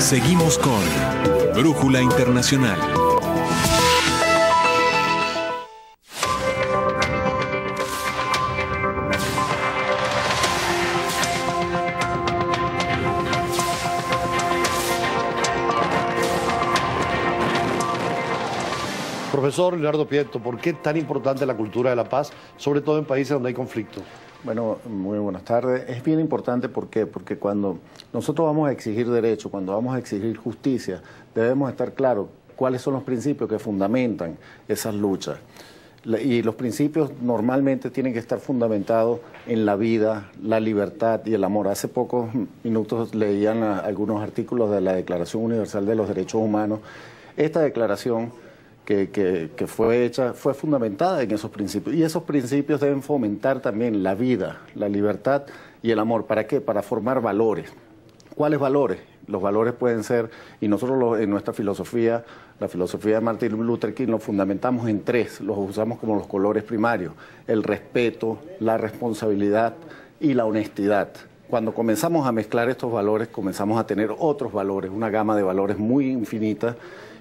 Seguimos con Brújula Internacional. Profesor Leonardo Pieto, ¿por qué tan importante la cultura de la paz, sobre todo en países donde hay conflicto? Bueno, muy buenas tardes. Es bien importante, ¿por qué? Porque cuando nosotros vamos a exigir derecho, cuando vamos a exigir justicia, debemos estar claros cuáles son los principios que fundamentan esas luchas. Y los principios normalmente tienen que estar fundamentados en la vida, la libertad y el amor. Hace pocos minutos leían algunos artículos de la Declaración Universal de los Derechos Humanos. Esta declaración que, fue hecha, fue fundamentada en esos principios. Y esos principios deben fomentar también la vida, la libertad y el amor. ¿Para qué? Para formar valores. ¿Cuáles valores? Los valores pueden ser, y nosotros en nuestra filosofía, la filosofía de Martin Luther King, ...lo fundamentamos en tres, los usamos como los colores primarios, el respeto, la responsabilidad y la honestidad cuando comenzamos a mezclar estos valores, comenzamos a tener otros valores, una gama de valores muy infinita,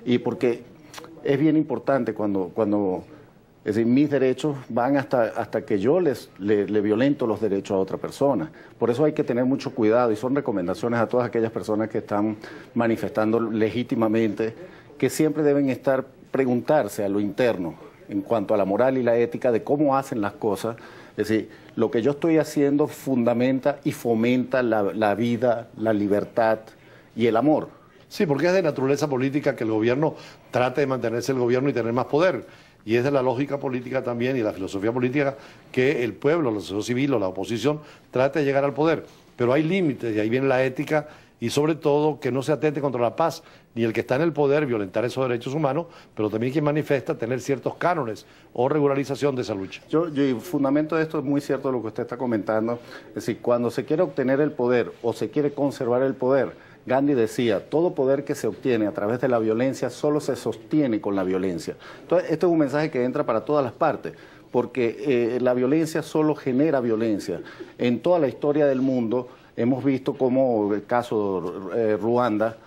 y porque es bien importante cuando, cuando es decir, mis derechos van hasta, hasta que yo les, le, violento los derechos a otra persona. Por eso hay que tener mucho cuidado y son recomendaciones a todas aquellas personas que están manifestando legítimamente que siempre deben estar preguntarse a lo interno en cuanto a la moral y la ética de cómo hacen las cosas. Es decir, lo que yo estoy haciendo fundamenta y fomenta la vida, la libertad y el amor. Sí, porque es de naturaleza política que el gobierno trate de mantenerse el gobierno y tener más poder. Y es de la lógica política también y la filosofía política que el pueblo, la sociedad civil o la oposición trate de llegar al poder. Pero hay límites y ahí viene la ética y sobre todo que no se atente contra la paz, ni el que está en el poder violentar esos derechos humanos, pero también quien manifiesta tener ciertos cánones o regularización de esa lucha. Yo, yo y fundamento de esto es muy cierto lo que usted está comentando, es decir, cuando se quiere obtener el poder o se quiere conservar el poder, Gandhi decía, todo poder que se obtiene a través de la violencia solo se sostiene con la violencia. Entonces, este es un mensaje que entra para todas las partes porque eh, la violencia solo genera violencia. En toda la historia del mundo hemos visto como el caso de eh, Ruanda,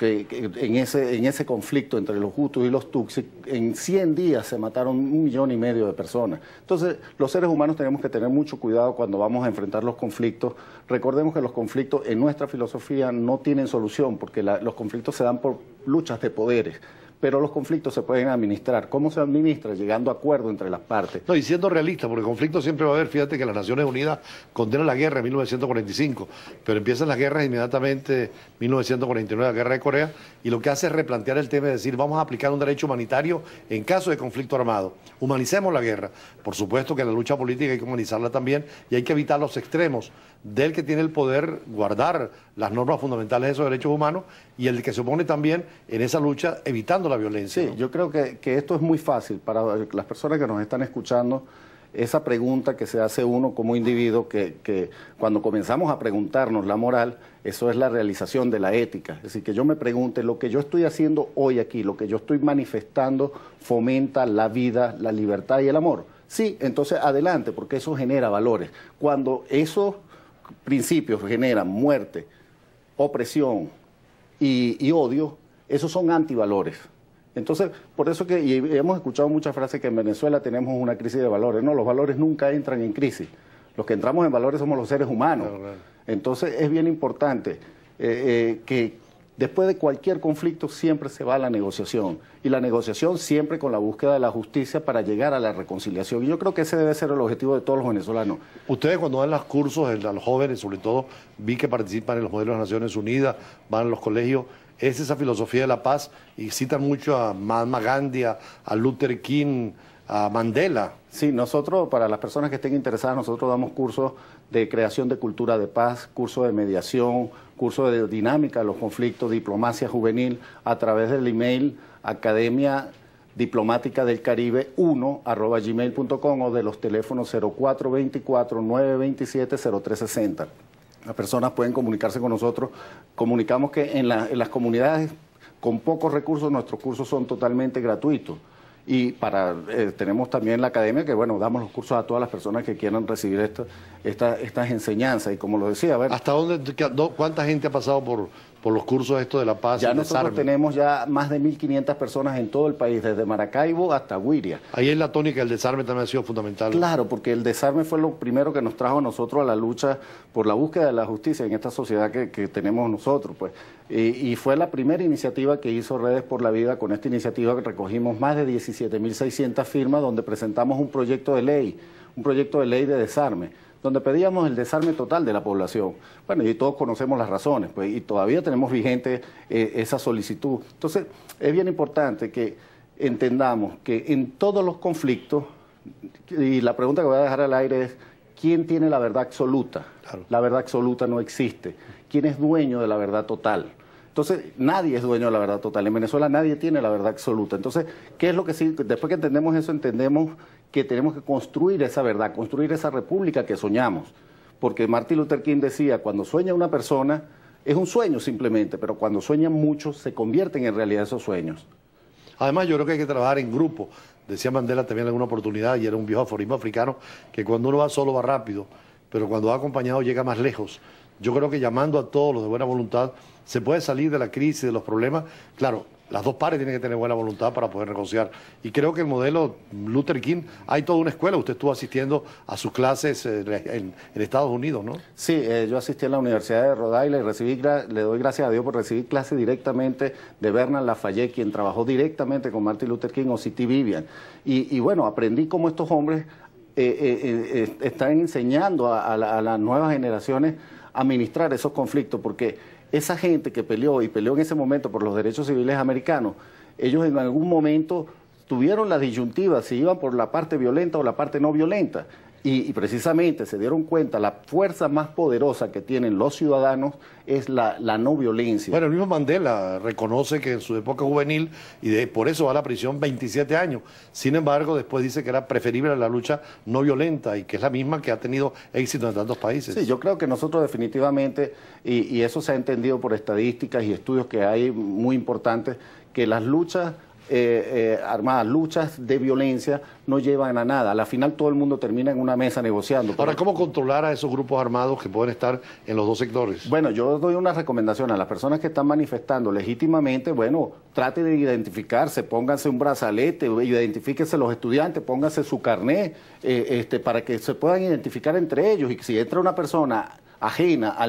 que, en, ese, en ese conflicto entre los hutus y los Tuxi, en 100 días se mataron un millón y medio de personas. Entonces, los seres humanos tenemos que tener mucho cuidado cuando vamos a enfrentar los conflictos. Recordemos que los conflictos en nuestra filosofía no tienen solución, porque los conflictos se dan por luchas de poderes pero los conflictos se pueden administrar. ¿Cómo se administra? Llegando a acuerdo entre las partes. No, y siendo realista, porque conflicto siempre va a haber. Fíjate que las Naciones Unidas condenan la guerra en 1945, pero empiezan las guerras inmediatamente, 1949, la guerra de Corea, y lo que hace es replantear el tema y decir, vamos a aplicar un derecho humanitario en caso de conflicto armado. Humanicemos la guerra. Por supuesto que la lucha política hay que humanizarla también y hay que evitar los extremos del que tiene el poder guardar las normas fundamentales de esos derechos humanos y el que se opone también en esa lucha evitando la violencia. yo creo que, esto es muy fácil para las personas que nos están escuchando. Esa pregunta que se hace uno como individuo, que, cuando comenzamos a preguntarnos la moral, eso es la realización de la ética. Es decir, que yo me pregunte, lo que yo estoy haciendo hoy aquí, lo que yo estoy manifestando, fomenta la vida, la libertad y el amor. Sí, entonces adelante, porque eso genera valores. Cuando esos principios generan muerte, opresión y, y odio, esos son antivalores. Entonces, por eso que y hemos escuchado muchas frases que en Venezuela tenemos una crisis de valores. No, los valores nunca entran en crisis. Los que entramos en valores somos los seres humanos. Entonces, es bien importante eh, eh, que Después de cualquier conflicto siempre se va a la negociación y la negociación siempre con la búsqueda de la justicia para llegar a la reconciliación. Y yo creo que ese debe ser el objetivo de todos los venezolanos. Ustedes cuando dan los cursos a los jóvenes, sobre todo vi que participan en los modelos de las Naciones Unidas, van a los colegios, es esa filosofía de la paz y citan mucho a Mahatma Gandhi, a Luther King, a Mandela. Sí, nosotros, para las personas que estén interesadas, nosotros damos cursos de creación de cultura de paz, cursos de mediación, curso de dinámica de los conflictos, diplomacia juvenil, a través del email academia diplomática del Caribe 1 arroba gmail.com o de los teléfonos 0424-927-0360. Las personas pueden comunicarse con nosotros. Comunicamos que en, en las comunidades con pocos recursos nuestros cursos son totalmente gratuitos. Y para eh, tenemos también la academia que, bueno, damos los cursos a todas las personas que quieran recibir estas enseñanzas. Y como lo decía, ver... ¿Hasta dónde, cuánta gente ha pasado por, por los cursos esto de la paz. Ya nosotros tenemos ya más de 1.500 personas en todo el país, desde Maracaibo hasta Huiria. Ahí es la tónica, el desarme también ha sido fundamental. Claro, porque el desarme fue lo primero que nos trajo a nosotros a la lucha por la búsqueda de la justicia en esta sociedad que, tenemos nosotros. pues y, y, fue la primera iniciativa que hizo Redes por la Vida. Con esta iniciativa recogimos más de 17.600 firmas donde presentamos un proyecto de ley, un proyecto de ley de desarme donde pedíamos el desarme total de la población. Bueno, y todos conocemos las razones, pues, y todavía tenemos vigente eh, esa solicitud. Entonces, es bien importante que entendamos que en todos los conflictos, y la pregunta que voy a dejar al aire es, ¿quién tiene la verdad absoluta? La verdad absoluta no existe. ¿Quién es dueño de la verdad total? Entonces, nadie es dueño de la verdad total. En Venezuela nadie tiene la verdad absoluta. Entonces, ¿qué es lo que sí? Después que entendemos eso, entendemos que tenemos que construir esa verdad, construir esa república que soñamos. Porque Martin Luther King decía, cuando sueña una persona, es un sueño simplemente, pero cuando sueñan muchos, se convierten en realidad esos sueños. Además, yo creo que hay que trabajar en grupo. Decía Mandela también en alguna oportunidad, y era un viejo aforismo africano, que cuando uno va solo va rápido, pero cuando va acompañado llega más lejos. Yo creo que llamando a todos los de buena voluntad se puede salir de la crisis, de los problemas. Claro, las dos partes tienen que tener buena voluntad para poder negociar. Y creo que el modelo Luther King, hay toda una escuela. Usted estuvo asistiendo a sus clases eh, en, Estados Unidos, ¿no? Sí, eh, yo asistí a la Universidad de Rhode Island y le doy gracias a Dios por recibir clases directamente de Bernard Lafayette, quien trabajó directamente con Martin Luther King o City Vivian. Y, bueno, aprendí cómo estos hombres eh, están enseñando a las nuevas generaciones administrar esos conflictos, porque esa gente que peleó y peleó en ese momento por los derechos civiles americanos, ellos en algún momento tuvieron la disyuntiva si iban por la parte violenta o la parte no violenta. Y, precisamente se dieron cuenta, la fuerza más poderosa que tienen los ciudadanos es la, no violencia. Bueno, el mismo Mandela reconoce que en su época juvenil, y por eso va a la prisión 27 años, sin embargo, después dice que era preferible la lucha no violenta y que es la misma que ha tenido éxito en tantos países. Sí, yo creo que nosotros definitivamente, y, y eso se ha entendido por estadísticas y estudios que hay muy importantes, que las luchas eh, eh, armadas, luchas de violencia, no llevan a nada. A la final todo el mundo termina en una mesa negociando. Ahora, ¿cómo controlar a esos grupos armados que pueden estar en los dos sectores? Bueno, yo doy una recomendación a las personas que están manifestando legítimamente, bueno, trate de identificarse, pónganse un brazalete, identifíquense los estudiantes, pónganse su carnet, eh, este, para que se puedan identificar entre ellos. Y que si entra una persona ajena a,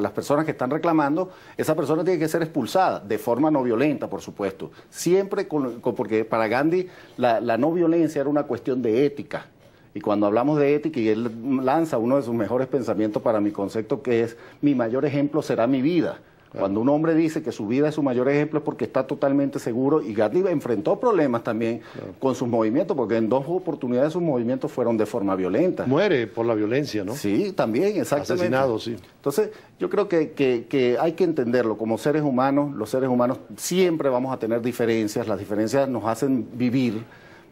las personas que están reclamando, esa persona tiene que ser expulsada de forma no violenta, por supuesto. Siempre porque para Gandhi la, la no violencia era una cuestión de ética. Y cuando hablamos de ética, y él lanza uno de sus mejores pensamientos para mi concepto, que es mi mayor ejemplo será mi vida. Cuando un hombre dice que su vida es su mayor ejemplo es porque está totalmente seguro y Gatlin enfrentó problemas también con sus movimientos, porque en dos oportunidades sus movimientos fueron de forma violenta. Muere por la violencia, ¿no? Sí, también, exactamente. Asesinado, sí. Entonces, yo creo que hay que entenderlo. Como seres humanos, los seres humanos siempre vamos a tener diferencias, las diferencias nos hacen vivir,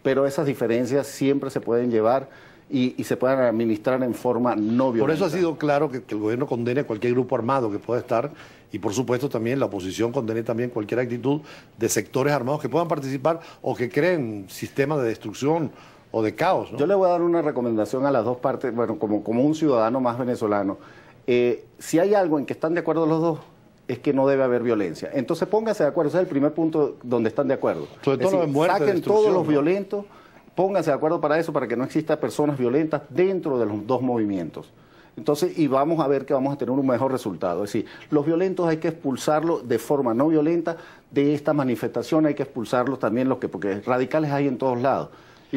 pero esas diferencias siempre se pueden llevar y, se puedan administrar en forma no violenta. Por eso ha sido claro que, el gobierno condene a cualquier grupo armado que pueda estar y por supuesto también la oposición condene también cualquier actitud de sectores armados que puedan participar o que creen sistemas de destrucción o de caos. Yo le voy a dar una recomendación a las dos partes, bueno, como, como un ciudadano más venezolano. Eh, si hay algo en que están de acuerdo los dos, es que no debe haber violencia. Entonces pónganse de acuerdo, ese es el primer punto donde están de acuerdo. Sobre todo saquen todos los violentos Pónganse de acuerdo para eso, para que no exista personas violentas dentro de los dos movimientos. Entonces, y vamos a ver que vamos a tener un mejor resultado. Es decir, los violentos hay que expulsarlos de forma no violenta de esta manifestación, hay que expulsarlos también los que, porque radicales hay en todos lados.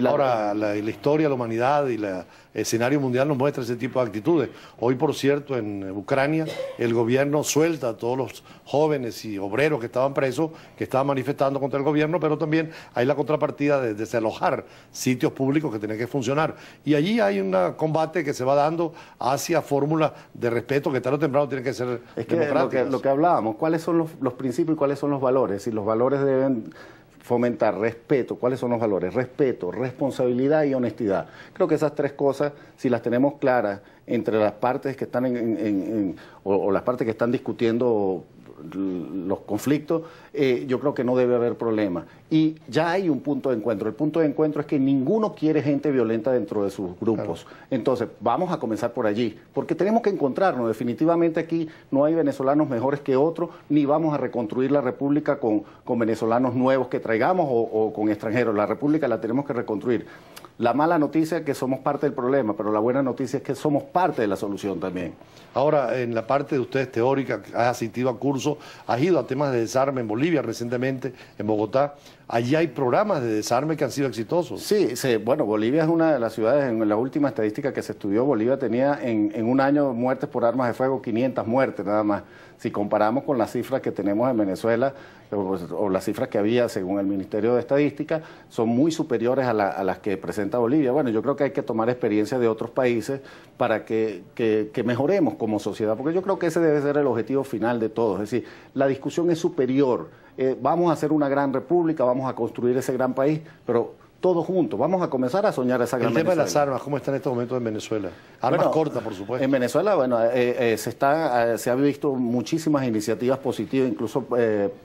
Ahora, la, historia, la humanidad y el escenario mundial nos muestra ese tipo de actitudes. Hoy, por cierto, en Ucrania, el gobierno suelta a todos los jóvenes y obreros que estaban presos, que estaban manifestando contra el gobierno, pero también hay la contrapartida de desalojar sitios públicos que tienen que funcionar. Y allí hay un combate que se va dando hacia fórmulas de respeto que tarde o temprano tienen que ser Lo que, lo hablábamos, ¿cuáles son los, los principios y cuáles son los valores? Y los valores deben fomentar respeto. ¿Cuáles son los valores? Respeto, responsabilidad y honestidad. Creo que esas tres cosas, si las tenemos claras entre las partes que están en, o, las partes que están discutiendo los conflictos, eh, yo creo que no debe haber problema. Y ya hay un punto de encuentro. El punto de encuentro es que ninguno quiere gente violenta dentro de sus grupos. Entonces, vamos a comenzar por allí, porque tenemos que encontrarnos. Definitivamente aquí no hay venezolanos mejores que otros, ni vamos a reconstruir la República con, con venezolanos nuevos que traigamos o con extranjeros. La República la tenemos que reconstruir. La mala noticia es que somos parte del problema, pero la buena noticia es que somos parte de la solución también. Ahora, en la parte de ustedes teórica, has asistido a cursos, has ido a temas de desarme en Bolivia recientemente, en Bogotá. Allí hay programas de desarme que han sido exitosos. Sí, bueno, Bolivia es una de las ciudades, en la última estadística que se estudió, Bolivia tenía en, un año muertes por armas de fuego, 500 muertes nada más. Si comparamos con las cifras que tenemos en Venezuela, o, las cifras que había según el Ministerio de Estadística, son muy superiores a, a las que presenta Bolivia. Bueno, yo creo que hay que tomar experiencia de otros países para que, mejoremos como sociedad, porque yo creo que ese debe ser el objetivo final de todos. Es decir, la discusión es superior. Eh, vamos a hacer una gran república, vamos a construir ese gran país, pero todos juntos. Vamos a comenzar a soñar esa gran El tema de las armas, ¿cómo está en estos momentos en Venezuela? Armas cortas, por supuesto. En Venezuela, bueno, eh, eh, se, está, eh, se han visto muchísimas iniciativas positivas, incluso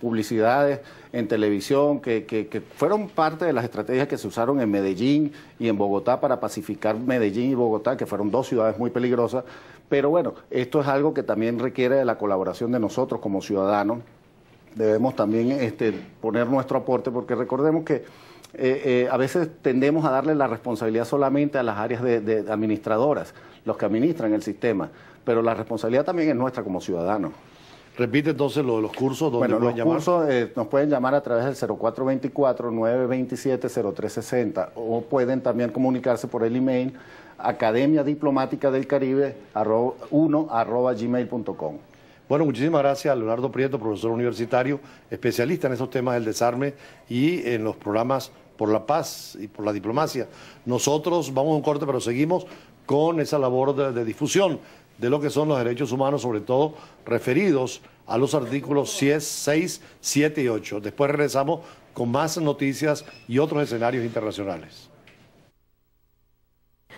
publicidades en televisión, que, que, fueron parte de las estrategias que se usaron en Medellín y en Bogotá para pacificar Medellín y Bogotá, que fueron dos ciudades muy peligrosas. Pero bueno, esto es algo que también requiere de la colaboración de nosotros como ciudadanos. Debemos también este, poner nuestro aporte, porque recordemos que eh, eh, a veces tendemos a darle la responsabilidad solamente a las áreas de, administradoras, los que administran el sistema, pero la responsabilidad también es nuestra como ciudadanos. Repite entonces lo de los cursos, donde bueno, los cursos eh, nos pueden llamar a través del 0424-927-0360 o pueden también comunicarse por el email academia diplomática del Caribe 1 gmail.com. Bueno, muchísimas gracias a Leonardo Prieto, profesor universitario, especialista en esos temas del desarme y en los programas por la paz y por la diplomacia. Nosotros vamos a un corte, pero seguimos con esa labor de, difusión de lo que son los derechos humanos, sobre todo referidos a los artículos 10, 6, 7 y 8. Después regresamos con más noticias y otros escenarios internacionales.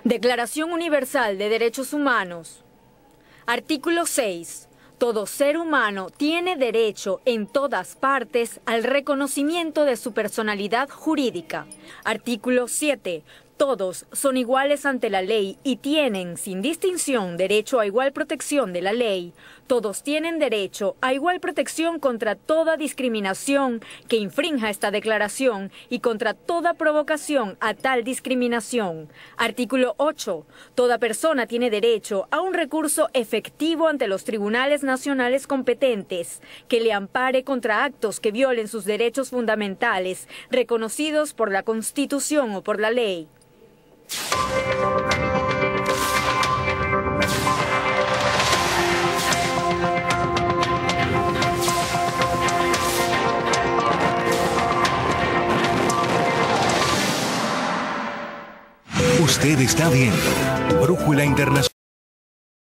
Declaración Universal de Derechos Humanos. Artículo 6. Todo ser humano tiene derecho en todas partes al reconocimiento de su personalidad jurídica. Artículo 7. Todos son iguales ante la ley y tienen, sin distinción, derecho a igual protección de la ley. Todos tienen derecho a igual protección contra toda discriminación que infrinja esta declaración y contra toda provocación a tal discriminación. Artículo 8. Toda persona tiene derecho a un recurso efectivo ante los tribunales nacionales competentes que le ampare contra actos que violen sus derechos fundamentales reconocidos por la Constitución o por la ley. Usted está bien, Brújula Internacional.